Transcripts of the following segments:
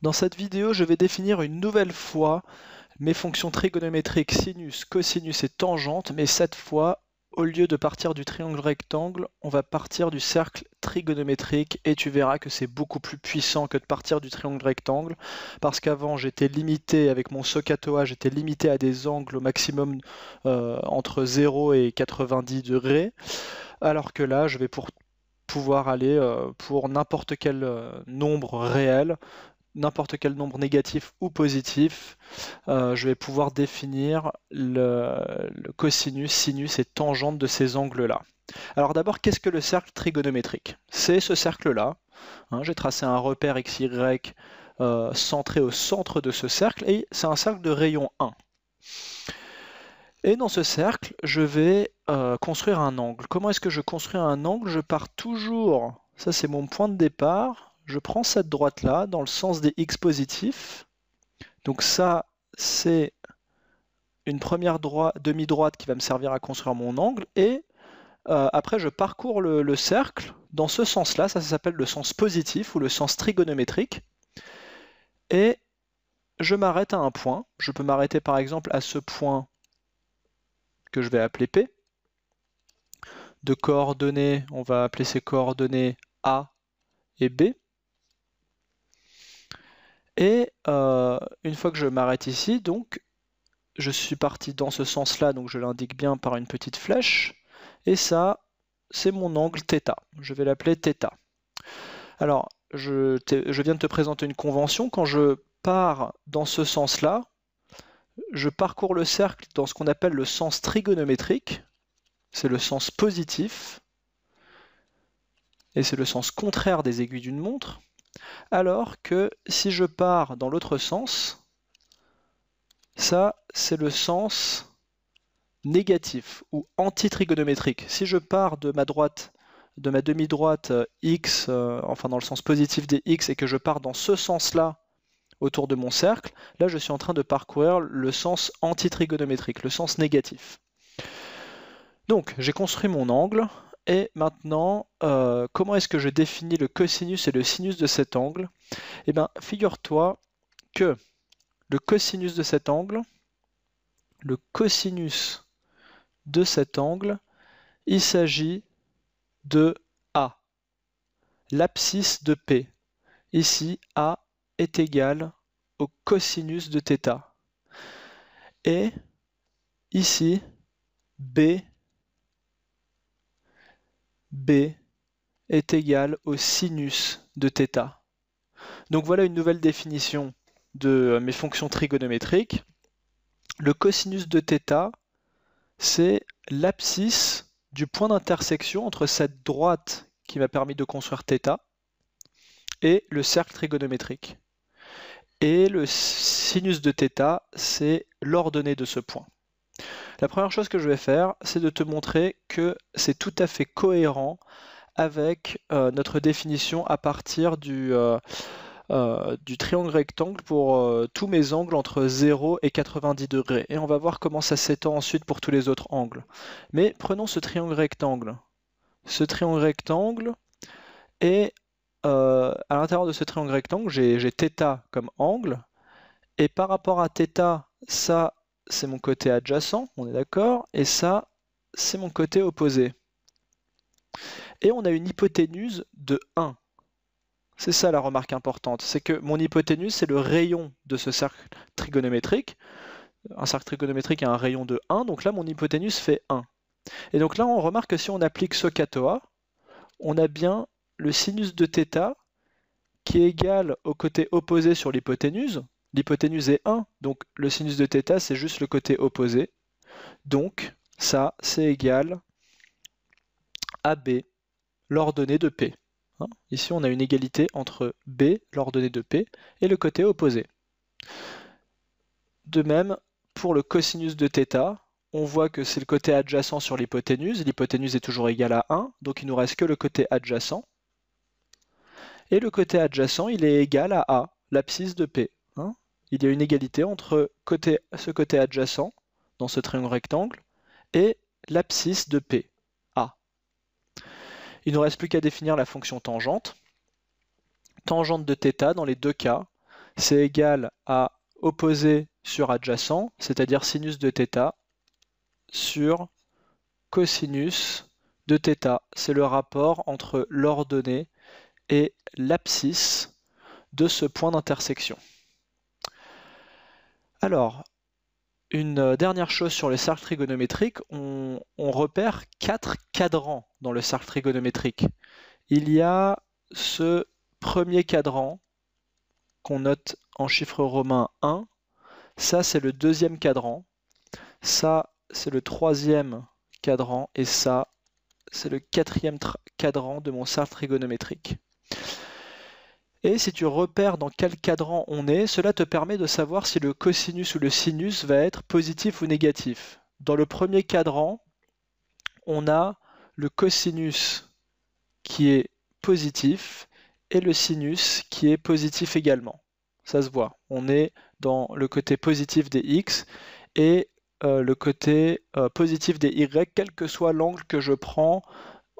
Dans cette vidéo, je vais définir une nouvelle fois mes fonctions trigonométriques sinus, cosinus et tangente, mais cette fois, au lieu de partir du triangle rectangle, on va partir du cercle trigonométrique et tu verras que c'est beaucoup plus puissant que de partir du triangle rectangle parce qu'avant j'étais limité avec mon socatoa, j'étais limité à des angles au maximum euh, entre 0 et 90 degrés alors que là je vais pouvoir aller euh, pour n'importe quel euh, nombre réel n'importe quel nombre négatif ou positif, euh, je vais pouvoir définir le, cosinus, sinus et tangente de ces angles-là. Alors d'abord, qu'est-ce que le cercle trigonométrique C'est ce cercle-là. Hein, j'ai tracé un repère XY euh, centré au centre de ce cercle et c'est un cercle de rayon 1. Et dans ce cercle, je vais euh, construire un angle. Comment est-ce que je construis un angle Je pars toujours, ça c'est mon point de départ, je prends cette droite-là dans le sens des x positifs. Donc ça, c'est une première demi-droite qui va me servir à construire mon angle. Et euh, après, je parcours le, cercle dans ce sens-là. Ça, ça s'appelle le sens positif ou le sens trigonométrique. Et je m'arrête à un point. Je peux m'arrêter par exemple à ce point que je vais appeler P. De coordonnées, on va appeler ces coordonnées A et B. Et euh, une fois que je m'arrête ici, donc je suis parti dans ce sens-là, donc je l'indique bien par une petite flèche. Et ça, c'est mon angle θ. Je vais l'appeler θ. Alors, je, viens de te présenter une convention. Quand je pars dans ce sens-là, je parcours le cercle dans ce qu'on appelle le sens trigonométrique. C'est le sens positif. Et c'est le sens contraire des aiguilles d'une montre. Alors que si je pars dans l'autre sens, ça c'est le sens négatif ou anti-trigonométrique. Si je pars de ma droite, de ma demi-droite euh, x, euh, enfin dans le sens positif des x, et que je pars dans ce sens-là autour de mon cercle, là je suis en train de parcourir le sens anti-trigonométrique, le sens négatif. Donc j'ai construit mon angle, et maintenant, euh, comment est-ce que je définis le cosinus et le sinus de cet angle Eh bien, figure-toi que le cosinus de cet angle, le cosinus de cet angle, il s'agit de A, l'abscisse de P. Ici, A est égal au cosinus de θ. Et ici, B b est égal au sinus de θ. Donc voilà une nouvelle définition de euh, mes fonctions trigonométriques. Le cosinus de θ, c'est l'abscisse du point d'intersection entre cette droite qui m'a permis de construire θ et le cercle trigonométrique. Et le sinus de θ, c'est l'ordonnée de ce point. La première chose que je vais faire, c'est de te montrer que c'est tout à fait cohérent avec euh, notre définition à partir du, euh, euh, du triangle rectangle pour tous mes angles entre 0 et 90 degrés. Et on va voir comment ça s'étend ensuite pour tous les autres angles. Mais prenons ce triangle rectangle. Ce triangle rectangle et à l'intérieur de ce triangle rectangle, j'ai θ comme angle. Et par rapport à θ, ça c'est mon côté adjacent, on est d'accord, et ça, c'est mon côté opposé. Et on a une hypoténuse de 1. C'est ça la remarque importante, c'est que mon hypoténuse, c'est le rayon de ce cercle trigonométrique. Un cercle trigonométrique a un rayon de 1, donc là, mon hypoténuse fait 1. Et donc là, on remarque que si on applique ce on a bien le sinus de θ qui est égal au côté opposé sur l'hypoténuse, L'hypoténuse est 1, donc le sinus de θ, c'est juste le côté opposé. Donc, ça, c'est égal à b, l'ordonnée de P. Hein. Ici, on a une égalité entre B, l'ordonnée de P, et le côté opposé. De même, pour le cosinus de θ, on voit que c'est le côté adjacent sur l'hypoténuse. L'hypoténuse est toujours égale à 1, donc il nous reste que le côté adjacent. Et le côté adjacent, il est égal à A, l'abscisse de P il y a une égalité entre ce côté adjacent dans ce triangle rectangle et l'abscisse de P, A. Il ne reste plus qu'à définir la fonction tangente. Tangente de θ dans les deux cas, c'est égal à opposé sur adjacent, c'est-à-dire sinus de θ sur cosinus de θ. C'est le rapport entre l'ordonnée et l'abscisse de ce point d'intersection. Alors, une euh, dernière chose sur le cercle trigonométrique, on, repère quatre cadrans dans le cercle trigonométrique. Il y a ce premier cadran qu'on note en chiffre romain 1, ça c'est le deuxième cadran, ça c'est le troisième cadran et ça c'est le quatrième cadran de mon cercle trigonométrique. Et si tu repères dans quel cadran on est, cela te permet de savoir si le cosinus ou le sinus va être positif ou négatif. Dans le premier cadran, on a le cosinus qui est positif et le sinus qui est positif également. Ça se voit. On est dans le côté positif des x et euh, le côté euh, positif des y, quel que soit l'angle que je prends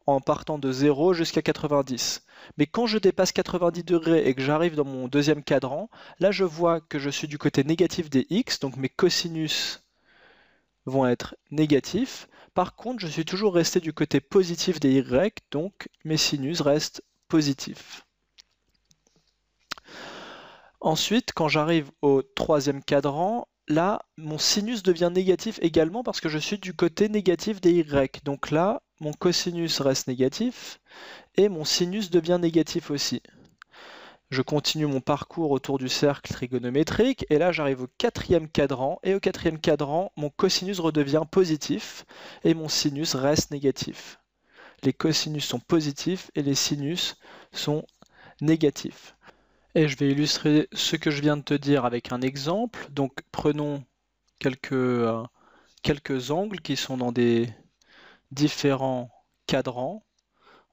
en partant de 0 jusqu'à 90. Mais quand je dépasse 90 degrés et que j'arrive dans mon deuxième cadran, là je vois que je suis du côté négatif des x, donc mes cosinus vont être négatifs. Par contre, je suis toujours resté du côté positif des y, donc mes sinus restent positifs. Ensuite, quand j'arrive au troisième cadran, là, mon sinus devient négatif également parce que je suis du côté négatif des y. Donc là, mon cosinus reste négatif et mon sinus devient négatif aussi. Je continue mon parcours autour du cercle trigonométrique et là j'arrive au quatrième cadran et au quatrième cadran mon cosinus redevient positif et mon sinus reste négatif. Les cosinus sont positifs et les sinus sont négatifs. Et je vais illustrer ce que je viens de te dire avec un exemple. Donc prenons quelques, euh, quelques angles qui sont dans des différents cadrans.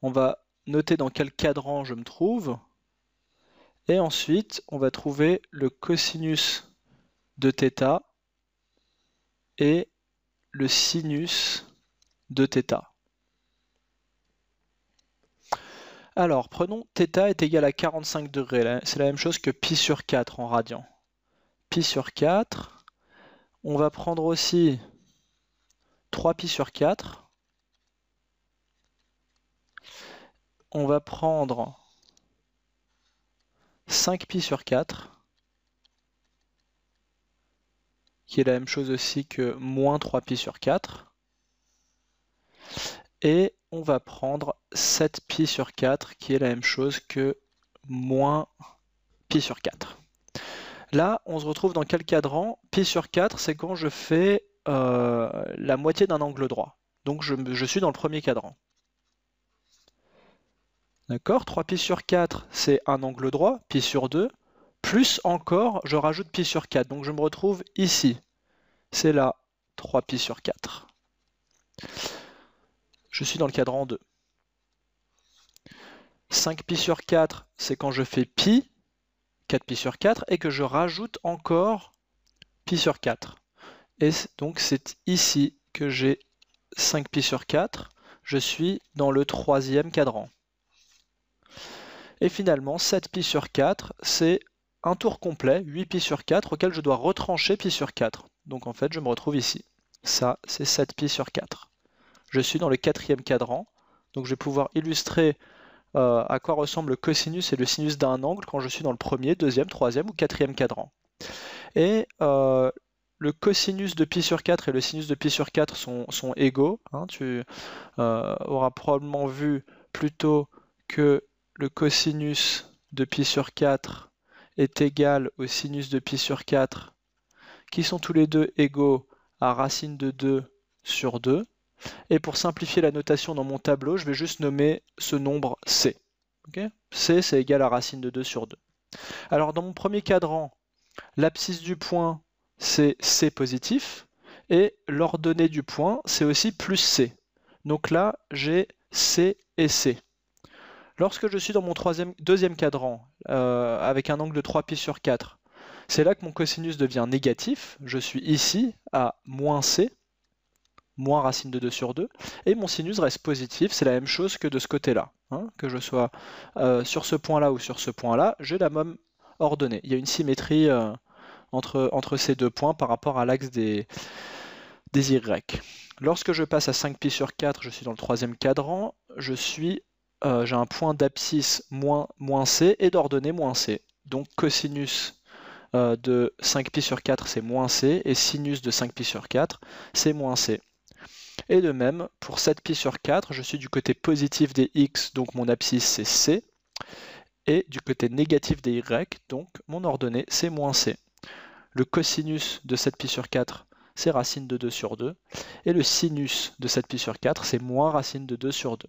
On va noter dans quel cadran je me trouve. Et ensuite, on va trouver le cosinus de θ et le sinus de θ. Alors, prenons θ est égal à 45 degrés. C'est la même chose que pi sur 4 en radian. Pi sur 4. On va prendre aussi 3 π sur 4. on va prendre 5 pi sur 4, qui est la même chose aussi que moins 3 pi sur 4. Et on va prendre 7 pi sur 4, qui est la même chose que moins pi sur 4. Là, on se retrouve dans quel cadran Pi sur 4, c'est quand je fais euh, la moitié d'un angle droit. Donc je suis dans le premier cadran. D'accord 3 pi sur 4, c'est un angle droit, pi sur 2, plus encore, je rajoute pi sur 4. Donc je me retrouve ici. C'est là, 3 pi sur 4. Je suis dans le cadran 2. 5 pi sur 4, c'est quand je fais pi, 4 pi sur 4, et que je rajoute encore pi sur 4. Et donc c'est ici que j'ai 5 pi sur 4. Je suis dans le troisième cadran. Et finalement, 7 pi sur 4, c'est un tour complet, 8 pi sur 4, auquel je dois retrancher pi sur 4. Donc en fait, je me retrouve ici. Ça, c'est 7 pi sur 4. Je suis dans le quatrième cadran, donc je vais pouvoir illustrer euh, à quoi ressemble le cosinus et le sinus d'un angle quand je suis dans le premier, deuxième, troisième ou quatrième cadran. Et euh, le cosinus de pi sur 4 et le sinus de pi sur 4 sont, égaux. Hein. tu euh, auras probablement vu plus tôt que le cosinus de pi sur 4 est égal au sinus de pi sur 4, qui sont tous les deux égaux à racine de 2 sur 2. Et pour simplifier la notation dans mon tableau, je vais juste nommer ce nombre C. C, c'est égal à racine de 2 sur 2. Alors dans mon premier cadran, l'abscisse du point, c'est C positif, et l'ordonnée du point, c'est aussi plus C. Donc là, j'ai C et C. Lorsque je suis dans mon deuxième cadran, euh, avec un angle de 3 pi sur 4, c'est là que mon cosinus devient négatif. Je suis ici à moins c, moins racine de 2 sur 2, et mon sinus reste positif. C'est la même chose que de ce côté-là. Hein, que je sois euh, sur ce point-là ou sur ce point-là, j'ai la même ordonnée. Il y a une symétrie euh, entre, ces deux points par rapport à l'axe des, des Y. Lorsque je passe à 5 pi sur 4, je suis dans le troisième cadran, je suis euh, j'ai un point d'abscisse moins, moins c et d'ordonnée moins c. Donc cosinus euh, de 5 pi sur 4, c'est moins c, et sinus de 5 pi sur 4, c'est moins c. Et de même, pour 7 pi sur 4, je suis du côté positif des x, donc mon abscisse c'est c, et du côté négatif des y, donc mon ordonnée c'est moins c. Le cosinus de 7 pi sur 4, c'est racine de 2 sur 2, et le sinus de 7 pi sur 4, c'est moins racine de 2 sur 2.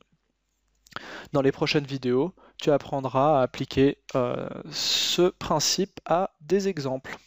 Dans les prochaines vidéos, tu apprendras à appliquer euh, ce principe à des exemples.